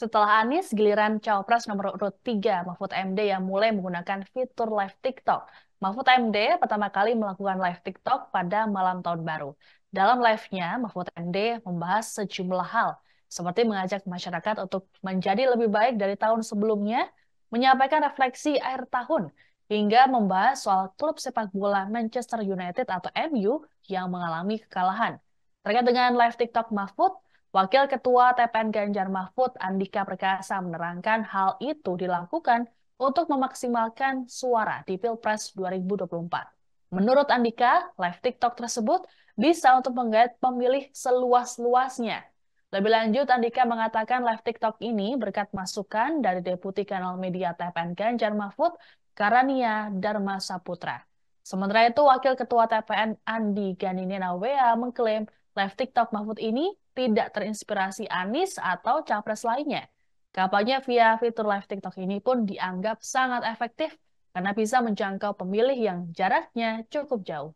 Setelah Anies, giliran cawapres nomor urut 3 Mahfud MD yang mulai menggunakan fitur live TikTok. Mahfud MD pertama kali melakukan live TikTok pada malam tahun baru. Dalam live-nya, Mahfud MD membahas sejumlah hal, seperti mengajak masyarakat untuk menjadi lebih baik dari tahun sebelumnya, menyampaikan refleksi akhir tahun, hingga membahas soal klub sepak bola Manchester United atau MU yang mengalami kekalahan. Terkait dengan live TikTok Mahfud, Wakil Ketua TPN Ganjar Mahfud Andika Perkasa menerangkan hal itu dilakukan untuk memaksimalkan suara di Pilpres 2024. Menurut Andika, live TikTok tersebut bisa untuk menggait pemilih seluas-luasnya. Lebih lanjut, Andika mengatakan live TikTok ini berkat masukan dari Deputi Kanal Media TPN Ganjar Mahfud, Karania Dharma Saputra. Sementara itu, Wakil Ketua TPN Andi Gani Nawea mengklaim live TikTok Mahfud ini tidak terinspirasi Anies atau capres lainnya. Kampanye via fitur live TikTok ini pun dianggap sangat efektif karena bisa menjangkau pemilih yang jaraknya cukup jauh.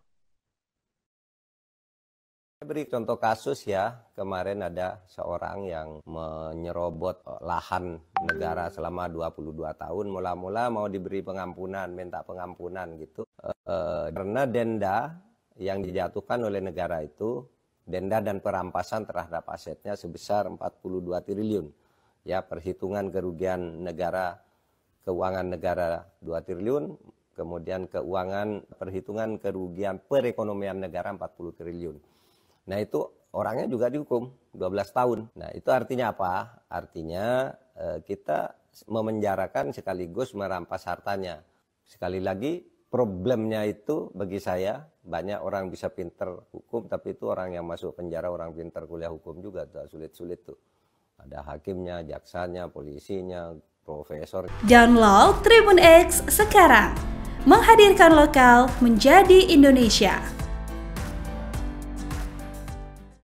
Saya beri contoh kasus ya, kemarin ada seorang yang menyerobot lahan negara selama 22 tahun, mula-mula mau diberi pengampunan, minta pengampunan gitu. Eh, karena denda yang dijatuhkan oleh negara itu denda dan perampasan terhadap asetnya sebesar 42 triliun. Ya, perhitungan kerugian negara keuangan negara 2 triliun, kemudian keuangan perhitungan kerugian perekonomian negara 40 triliun. Nah, itu orangnya juga dihukum 12 tahun. Nah, itu artinya apa? Artinya eh, kita memenjarakan sekaligus merampas hartanya. Sekali lagi problemnya itu bagi saya banyak orang bisa pinter hukum tapi itu orang yang masuk penjara orang pinter kuliah hukum juga tuh sulit-sulit tuh ada hakimnya, jaksanya, polisinya, profesor. Download Tribun X sekarang menghadirkan lokal menjadi Indonesia.